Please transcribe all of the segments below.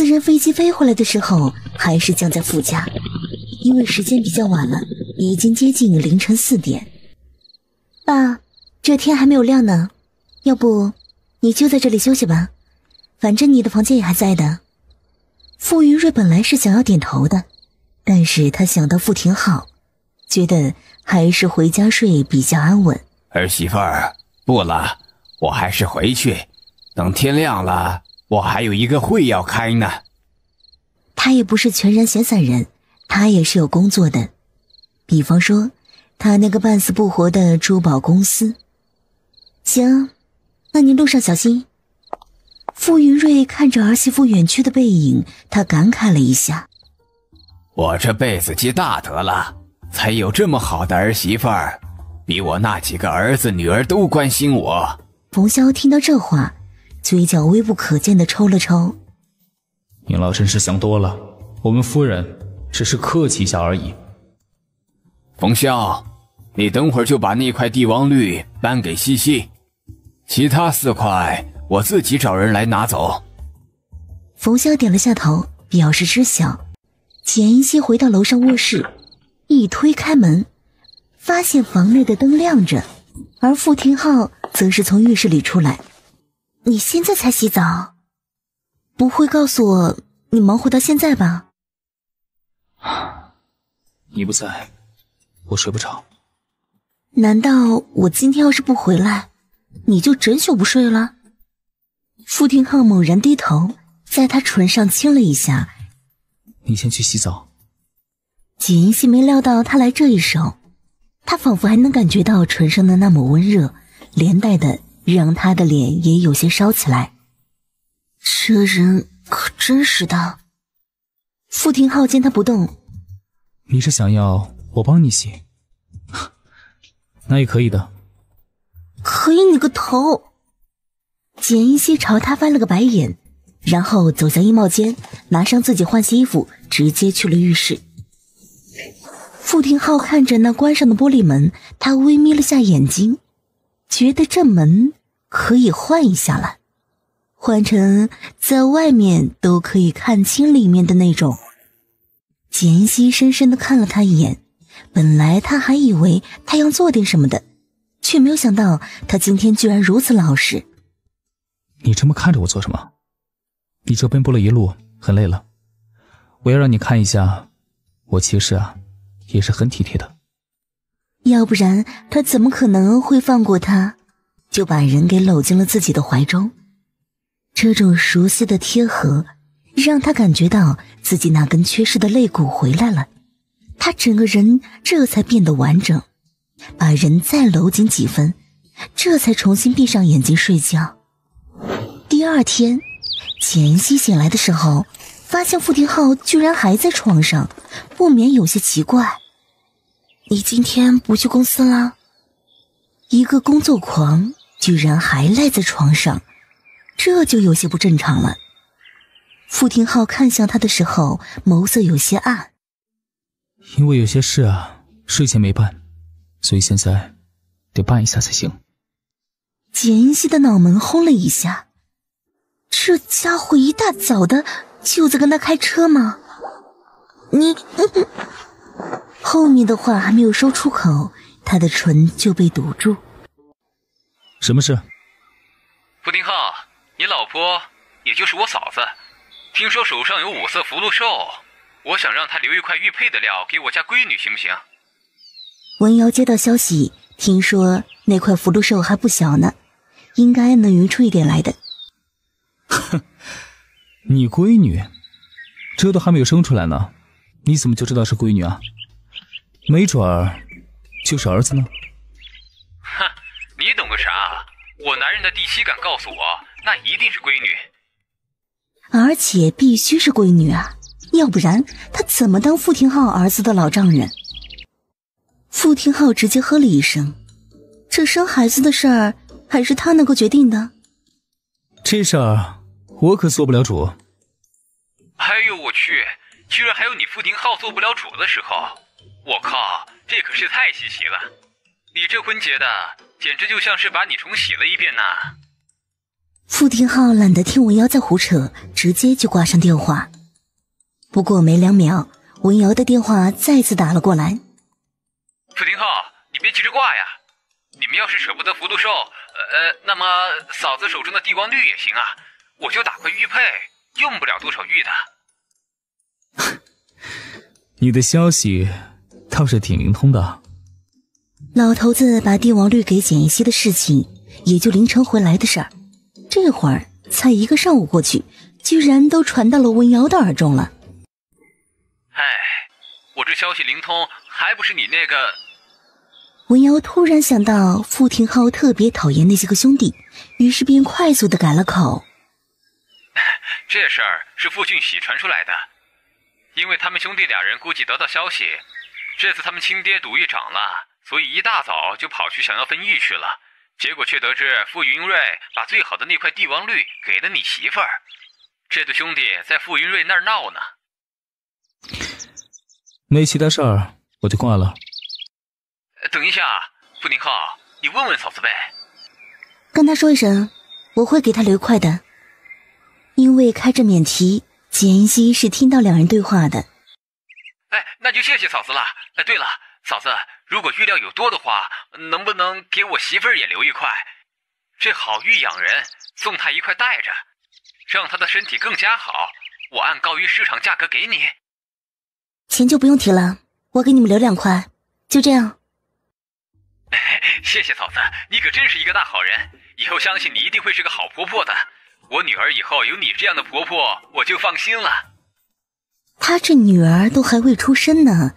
私人飞机飞回来的时候，还是降在傅家，因为时间比较晚了，已经接近凌晨四点。爸，这天还没有亮呢，要不你就在这里休息吧，反正你的房间也还在的。傅云瑞本来是想要点头的，但是他想到傅廷浩，觉得还是回家睡比较安稳。儿媳妇儿不了，我还是回去，等天亮了。我还有一个会要开呢。他也不是全然闲散人，他也是有工作的，比方说他那个半死不活的珠宝公司。行，那你路上小心。傅云瑞看着儿媳妇远去的背影，他感慨了一下：我这辈子积大德了，才有这么好的儿媳妇儿，比我那几个儿子女儿都关心我。冯潇听到这话。嘴角微不可见的抽了抽，您老真是想多了，我们夫人只是客气一下而已。冯潇，你等会儿就把那块帝王绿颁给西西，其他四块我自己找人来拿走。冯潇点了下头，表示知晓。简一溪回到楼上卧室，一推开门，发现房内的灯亮着，而傅廷浩则是从浴室里出来。你现在才洗澡，不会告诉我你忙活到现在吧？你不在，我睡不着。难道我今天要是不回来，你就整宿不睡了？傅廷浩猛然低头，在他唇上亲了一下。你先去洗澡。锦云溪没料到他来这一手，他仿佛还能感觉到唇上的那抹温热，连带的。让他的脸也有些烧起来。这人可真是的。傅廷浩见他不动，你是想要我帮你洗？那也可以的。可以你个头！简一希朝他翻了个白眼，然后走向衣帽间，拿上自己换洗衣服，直接去了浴室。傅廷浩看着那关上的玻璃门，他微眯了下眼睛，觉得这门。可以换一下了，换成在外面都可以看清里面的那种。简溪深深的看了他一眼，本来他还以为他要做点什么的，却没有想到他今天居然如此老实。你这么看着我做什么？你这奔波了一路，很累了，我要让你看一下，我其实啊，也是很体贴的。要不然他怎么可能会放过他？就把人给搂进了自己的怀中，这种熟悉的贴合让他感觉到自己那根缺失的肋骨回来了，他整个人这才变得完整。把人再搂紧几分，这才重新闭上眼睛睡觉。第二天，钱云醒来的时候，发现傅廷浩居然还在床上，不免有些奇怪：“你今天不去公司了？一个工作狂。”居然还赖在床上，这就有些不正常了。傅廷浩看向他的时候，眸色有些暗。因为有些事啊，睡前没办，所以现在得办一下才行。简云的脑门轰了一下，这家伙一大早的就在跟他开车吗？你……后面的话还没有说出口，他的唇就被堵住。什么事？傅廷浩，你老婆也就是我嫂子，听说手上有五色福禄寿，我想让她留一块玉佩的料给我家闺女，行不行？文瑶接到消息，听说那块福禄寿还不小呢，应该能匀出一点来的。哼，你闺女？这都还没有生出来呢，你怎么就知道是闺女啊？没准儿就是儿子呢。哈。你懂个啥？我男人的弟媳敢告诉我，那一定是闺女，而且必须是闺女啊！要不然他怎么当傅廷浩儿子的老丈人？傅廷浩直接呵了一声，这生孩子的事儿还是他能够决定的。这事儿我可做不了主。哎呦我去！居然还有你傅廷浩做不了主的时候！我靠，这可是太稀奇了！你这婚结的。简直就像是把你重洗了一遍呐！傅廷浩懒得听文瑶在胡扯，直接就挂上电话。不过没两秒，文瑶的电话再次打了过来。傅廷浩，你别急着挂呀！你们要是舍不得福禄寿，呃，那么嫂子手中的地光绿也行啊，我就打块玉佩，用不了多少玉的。你的消息倒是挺灵通的。老头子把帝王绿给简一希的事情，也就凌晨回来的事儿，这会儿才一个上午过去，居然都传到了文瑶的耳中了。哎，我这消息灵通，还不是你那个？文瑶突然想到傅廷浩特别讨厌那些个兄弟，于是便快速的改了口。这事儿是傅俊喜传出来的，因为他们兄弟俩人估计得到消息，这次他们亲爹赌一场了。所以一大早就跑去想要分玉去了，结果却得知傅云瑞把最好的那块帝王绿给了你媳妇儿，这对兄弟在傅云瑞那儿闹呢。没其他事儿，我就挂了。等一下，傅宁浩，你问问嫂子呗，跟他说一声，我会给他留块的。因为开着免提，简一希是听到两人对话的。哎，那就谢谢嫂子了。哎，对了，嫂子。如果玉料有多的话，能不能给我媳妇儿也留一块？这好玉养人，送她一块带着，让她的身体更加好。我按高于市场价格给你，钱就不用提了。我给你们留两块，就这样。谢谢嫂子，你可真是一个大好人。以后相信你一定会是个好婆婆的。我女儿以后有你这样的婆婆，我就放心了。她这女儿都还未出生呢。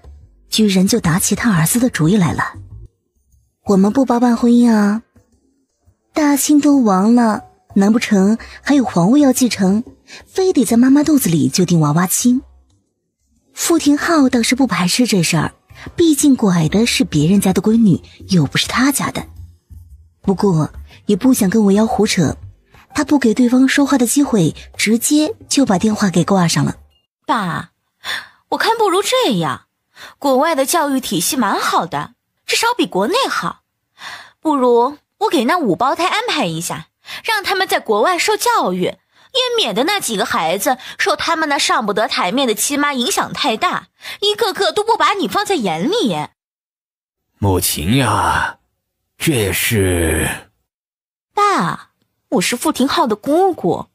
居然就打起他儿子的主意来了。我们不包办婚姻啊，大清都亡了，难不成还有皇位要继承？非得在妈妈肚子里就定娃娃亲？傅廷皓倒是不排斥这事儿，毕竟拐的是别人家的闺女，又不是他家的。不过也不想跟我要胡扯，他不给对方说话的机会，直接就把电话给挂上了。爸，我看不如这样。国外的教育体系蛮好的，至少比国内好。不如我给那五胞胎安排一下，让他们在国外受教育，也免得那几个孩子受他们那上不得台面的亲妈影响太大，一个个都不把你放在眼里。母亲呀，这是爸，我是傅廷浩的姑姑，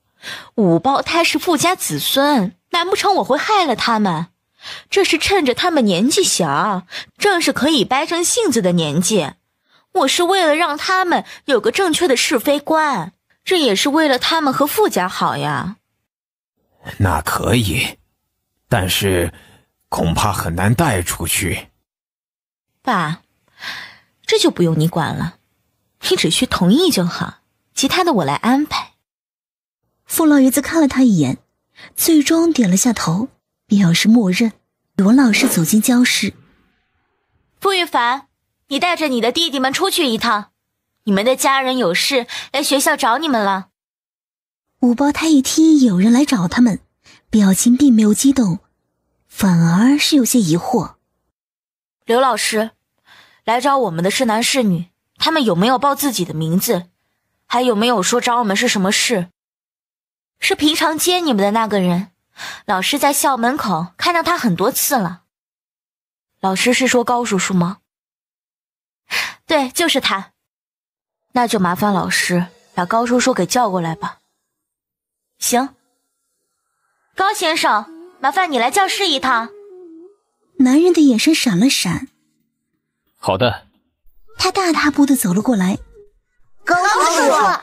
五胞胎是傅家子孙，难不成我会害了他们？这是趁着他们年纪小，正是可以掰成性子的年纪。我是为了让他们有个正确的是非观，这也是为了他们和傅家好呀。那可以，但是恐怕很难带出去。爸，这就不用你管了，你只需同意就好，其他的我来安排。傅老爷子看了他一眼，最终点了下头，表示默认。刘老师走进教室。傅玉凡，你带着你的弟弟们出去一趟，你们的家人有事来学校找你们了。五胞胎一听有人来找他们，表情并没有激动，反而是有些疑惑。刘老师，来找我们的是男是女？他们有没有报自己的名字？还有没有说找我们是什么事？是平常接你们的那个人。老师在校门口看到他很多次了。老师是说高叔叔吗？对，就是他。那就麻烦老师把高叔叔给叫过来吧。行。高先生，麻烦你来教室一趟。男人的眼神闪了闪。好的。他大踏步的走了过来。高叔叔。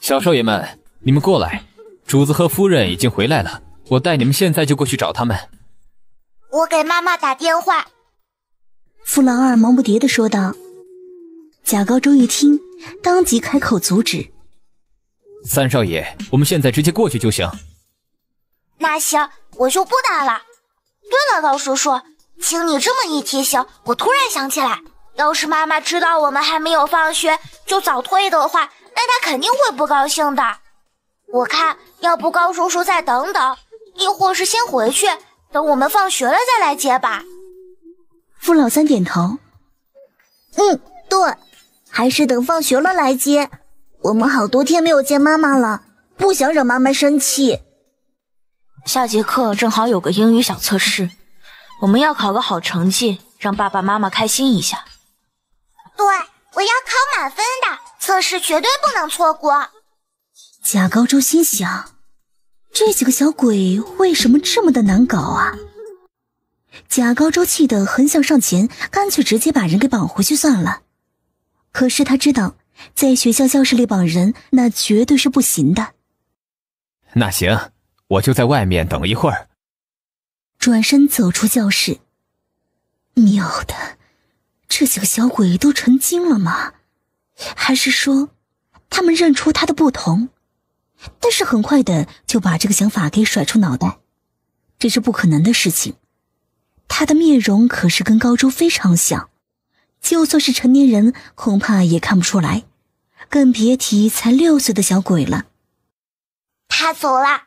小少爷们，你们过来，主子和夫人已经回来了。我带你们现在就过去找他们。我给妈妈打电话。傅老二忙不迭的说道。贾高周一听，当即开口阻止：“三少爷，我们现在直接过去就行。”那行，我就不打了。对了，高叔叔，请你这么一提醒，我突然想起来，要是妈妈知道我们还没有放学就早退的话，那她肯定会不高兴的。我看，要不高叔叔再等等。亦或是先回去，等我们放学了再来接吧。傅老三点头，嗯，对，还是等放学了来接。我们好多天没有见妈妈了，不想惹妈妈生气。下节课正好有个英语小测试，我们要考个好成绩，让爸爸妈妈开心一下。对，我要考满分的，测试绝对不能错过。贾高中心想。这几个小鬼为什么这么的难搞啊？贾高州气得很想上前，干脆直接把人给绑回去算了。可是他知道，在学校教室里绑人那绝对是不行的。那行，我就在外面等一会儿。转身走出教室。喵的，这几个小鬼都成精了吗？还是说，他们认出他的不同？但是很快的就把这个想法给甩出脑袋，这是不可能的事情。他的面容可是跟高周非常像，就算是成年人恐怕也看不出来，更别提才六岁的小鬼了。他走了，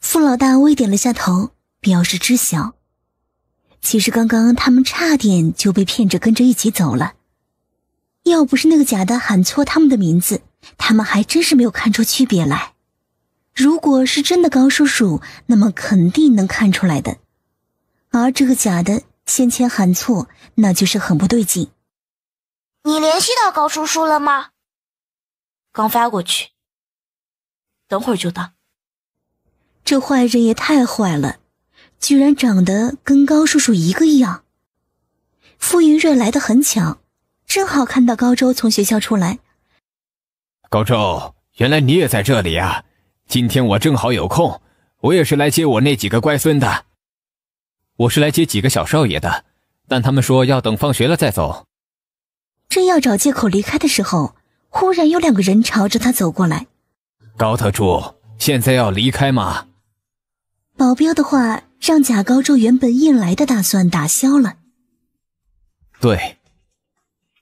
傅老大微点了下头，表示知晓。其实刚刚他们差点就被骗着跟着一起走了，要不是那个假的喊错他们的名字。他们还真是没有看出区别来。如果是真的高叔叔，那么肯定能看出来的。而这个假的先前喊错，那就是很不对劲。你联系到高叔叔了吗？刚发过去，等会儿就到。这坏人也太坏了，居然长得跟高叔叔一个样。傅云瑞来得很巧，正好看到高周从学校出来。高周，原来你也在这里啊！今天我正好有空，我也是来接我那几个乖孙的。我是来接几个小少爷的，但他们说要等放学了再走。正要找借口离开的时候，忽然有两个人朝着他走过来。高特助，现在要离开吗？保镖的话让贾高周原本硬来的打算打消了。对。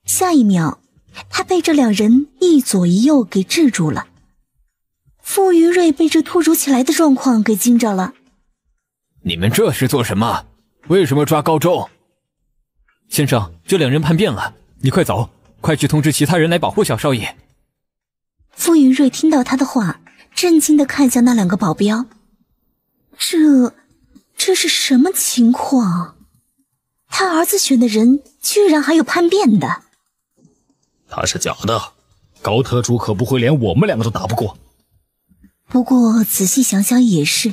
下一秒。他被这两人一左一右给制住了。傅云瑞被这突如其来的状况给惊着了。你们这是做什么？为什么抓高中？”先生？这两人叛变了！你快走，快去通知其他人来保护小少爷。傅云瑞听到他的话，震惊的看向那两个保镖。这，这是什么情况？他儿子选的人，居然还有叛变的？他是假的，高特主可不会连我们两个都打不过。不过仔细想想也是，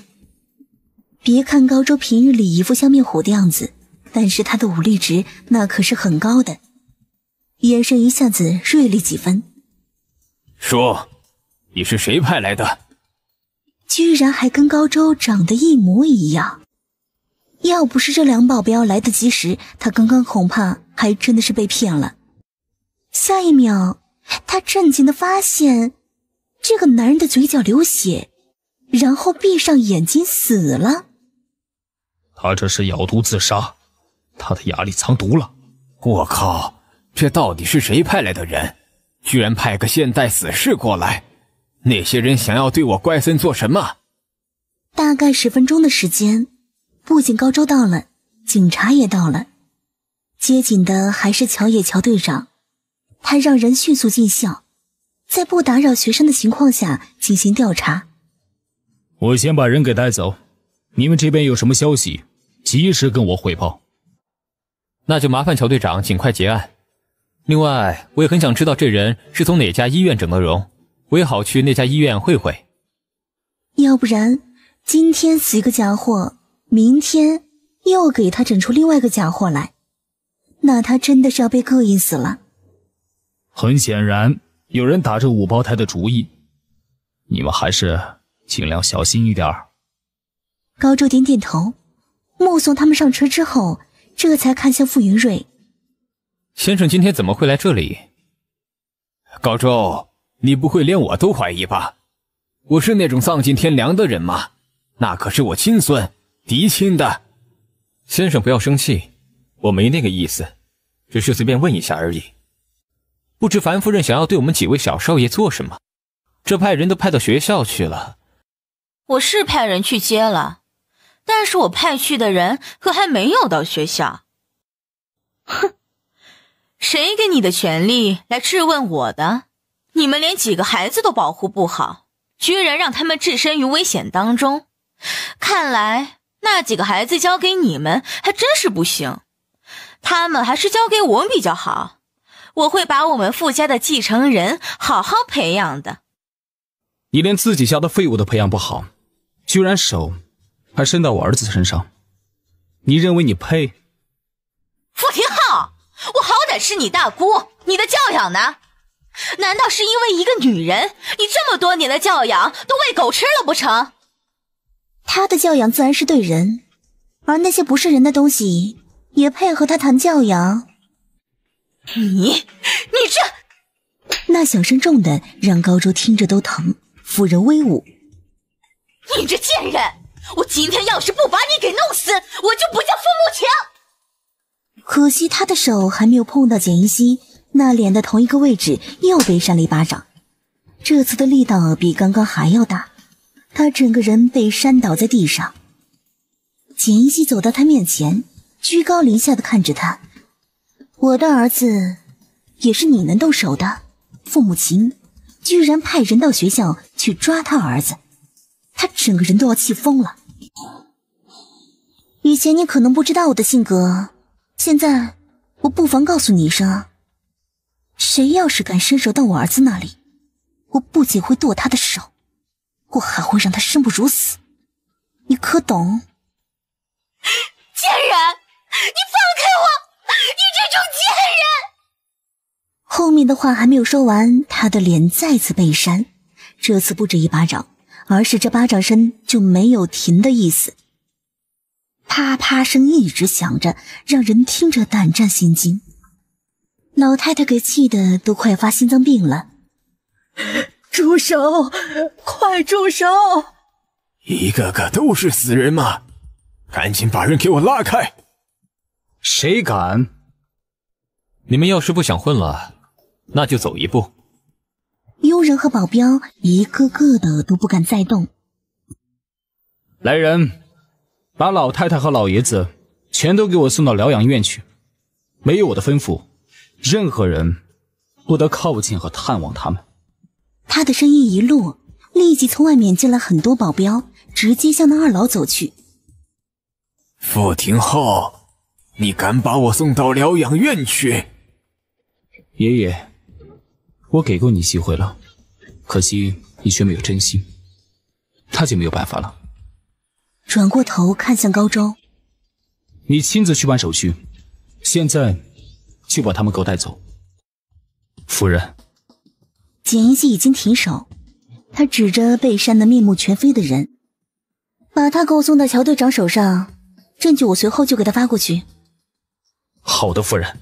别看高周平日里一副笑面虎的样子，但是他的武力值那可是很高的。眼神一下子锐利几分。说，你是谁派来的？居然还跟高周长得一模一样，要不是这两保镖来得及时，他刚刚恐怕还真的是被骗了。下一秒，他震惊地发现，这个男人的嘴角流血，然后闭上眼睛死了。他这是咬毒自杀，他的牙里藏毒了。我靠，这到底是谁派来的人？居然派个现代死士过来！那些人想要对我乖森做什么？大概十分钟的时间，不仅高州到了，警察也到了，接警的还是乔野乔队长。他让人迅速进校，在不打扰学生的情况下进行调查。我先把人给带走，你们这边有什么消息，及时跟我汇报。那就麻烦乔队长尽快结案。另外，我也很想知道这人是从哪家医院整的容，我也好去那家医院会会。要不然，今天死一个家伙，明天又给他整出另外一个家伙来，那他真的是要被膈应死了。很显然，有人打着五胞胎的主意，你们还是尽量小心一点儿。高周点点头，目送他们上车之后，这才看向傅云瑞先生：“今天怎么会来这里？”高周，你不会连我都怀疑吧？我是那种丧尽天良的人吗？那可是我亲孙，嫡亲的。先生不要生气，我没那个意思，只是随便问一下而已。不知樊夫人想要对我们几位小少爷做什么？这派人都派到学校去了。我是派人去接了，但是我派去的人可还没有到学校。哼，谁给你的权利来质问我的？你们连几个孩子都保护不好，居然让他们置身于危险当中。看来那几个孩子交给你们还真是不行，他们还是交给我比较好。我会把我们傅家的继承人好好培养的。你连自己家的废物都培养不好，居然手还伸到我儿子身上，你认为你配？傅廷皓，我好歹是你大姑，你的教养呢？难道是因为一个女人，你这么多年的教养都喂狗吃了不成？他的教养自然是对人，而那些不是人的东西也配和他谈教养？你你这那响声重的让高周听着都疼。夫人威武！你这贱人！我今天要是不把你给弄死，我就不叫付慕情。可惜他的手还没有碰到简一夕那脸的同一个位置，又被扇了一巴掌。这次的力道比刚刚还要大，他整个人被扇倒在地上。简一夕走到他面前，居高临下的看着他。我的儿子，也是你能动手的。父母亲居然派人到学校去抓他儿子，他整个人都要气疯了。以前你可能不知道我的性格，现在我不妨告诉你一声：谁要是敢伸手到我儿子那里，我不仅会剁他的手，我还会让他生不如死。你可懂？贱人！的话还没有说完，他的脸再次被扇，这次不止一巴掌，而是这巴掌声就没有停的意思。啪啪声一直响着，让人听着胆战心惊。老太太给气的都快发心脏病了，住手！快住手！一个个都是死人吗？赶紧把人给我拉开！谁敢？你们要是不想混了？那就走一步。佣人和保镖一个个的都不敢再动。来人，把老太太和老爷子全都给我送到疗养院去。没有我的吩咐，任何人不得靠近和探望他们。他的声音一落，立即从外面进来很多保镖，直接向那二老走去。傅廷浩，你敢把我送到疗养院去？爷爷。我给过你机会了，可惜你却没有珍惜，那就没有办法了。转过头看向高州，你亲自去办手续，现在就把他们给我带走。夫人，简一西已经停手，他指着被扇得面目全非的人，把他给我送到乔队长手上，证据我随后就给他发过去。好的，夫人。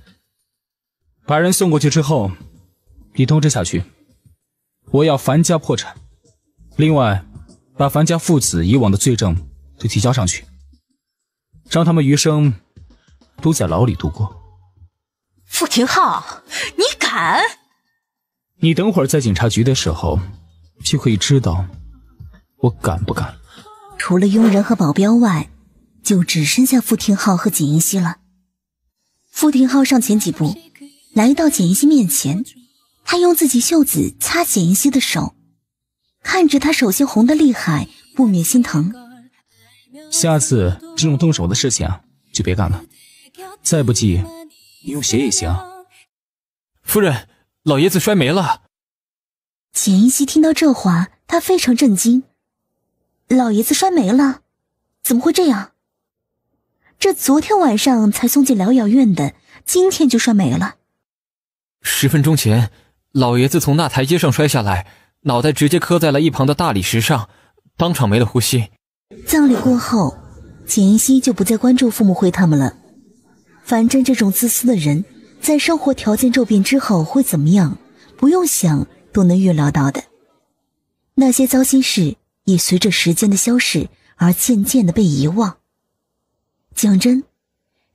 把人送过去之后。你通知下去，我要樊家破产。另外，把樊家父子以往的罪证都提交上去，让他们余生都在牢里度过。傅廷浩，你敢？你等会儿在警察局的时候，就可以知道我敢不敢除了佣人和保镖外，就只剩下傅廷浩和简一希了。傅廷浩上前几步，来到简一希面前。他用自己袖子擦简一希的手，看着他手心红的厉害，不免心疼。下次这种动手的事情就别干了，再不济你用鞋也行。夫人，老爷子摔没了。简一希听到这话，她非常震惊：老爷子摔没了，怎么会这样？这昨天晚上才送进疗养院的，今天就摔没了。十分钟前。老爷子从那台阶上摔下来，脑袋直接磕在了一旁的大理石上，当场没了呼吸。葬礼过后，简一希就不再关注父母会他们了。反正这种自私的人，在生活条件骤变之后会怎么样，不用想都能预料到的。那些糟心事也随着时间的消逝而渐渐的被遗忘。讲真，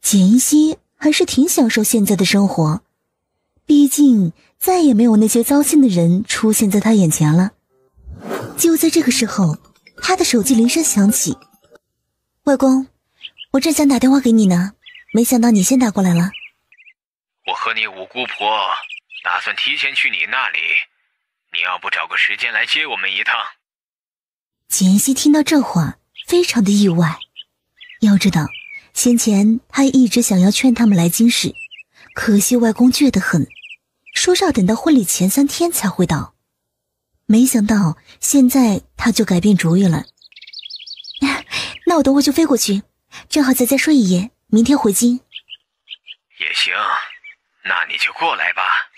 简一希还是挺享受现在的生活，毕竟。再也没有那些糟心的人出现在他眼前了。就在这个时候，他的手机铃声响起。外公，我正想打电话给你呢，没想到你先打过来了。我和你五姑婆打算提前去你那里，你要不找个时间来接我们一趟？简溪听到这话，非常的意外。要知道，先前他一直想要劝他们来京市，可惜外公倔得很。说是要等到婚礼前三天才会到，没想到现在他就改变主意了。那我等会就飞过去，正好在再睡一夜，明天回京也行。那你就过来吧。